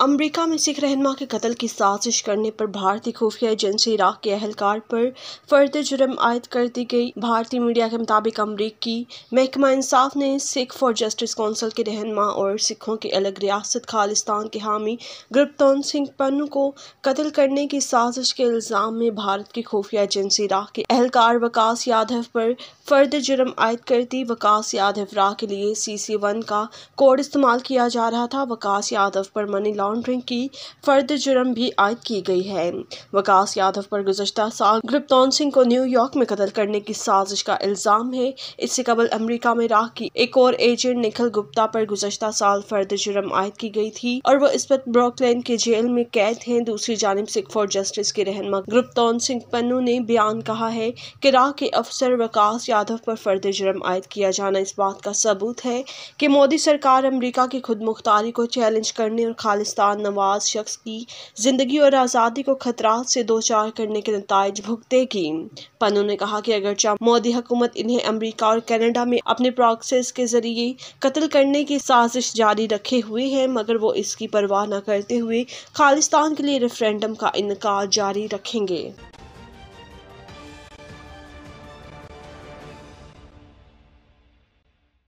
अमरीका में सिख रहनमा के कत्ल की साजिश करने पर भारतीय खुफिया एजेंसी इराक के अहलकार पर फर्द जुर्म आयद कर दी गई भारतीय मीडिया के मुताबिक अमरीकी महकमा इंसाफ ने सिख फॉर जस्टिस कौंसिल के रहनमा और सिखों के अलग रियासत खालिस्तान के हामी गुरपतौन सिंह पन्नू को कत्ल करने की साजिश के इल्ज़ाम में भारत की खुफिया एजेंसी इराक के अहलकार वकास यादव पर फर्द जुर्म आयद कर दी वकास यादव राह के लिए सी सी वन का कोड इस्तेमाल किया जा रहा था वकास यादव पर मनी लॉन्ड्रिंग की फर्द जुर्म भी आयद की गई है वकास यादव पर गुजशत साल गिरफ्तार सिंह को न्यूयॉर्क में कतल करने की साजिश का इल्ज़ाम है इससे कबल अमरीका में राह की एक और एजेंट निखिल गुप्ता पर गुजशत साल फर्द जुर्म आयद की गई थी और वह इस वक्त ब्रॉकलैंड के जेल में कैद है दूसरी जानब सिख फॉर जस्टिस के रहनमा गिरफ्तार सिंह पन्नू ने बयान कहा है कि राह के अफसर वकास यादव पर फर्द जुर्म आयद किया जाना इस बात का सबूत है कि मोदी सरकार अमरीका की खुद मुख्तारी को चैलेंज करने और खालिस्तान पाकिस्तान नवाज शख्स की ज़िंदगी और आज़ादी को खतरा से दो चार करने के नतज भुगतेगी पन्नू ने कहा कि अगरचा मोदी हुकूमत इन्हें अमरीका और कैनेडा में अपने प्रोक्सेस के जरिए कत्ल करने की साजिश जारी रखे हुए है मगर वो इसकी परवाह न करते हुए खालिस्तान के लिए रेफरेंडम का इनका जारी रखेंगे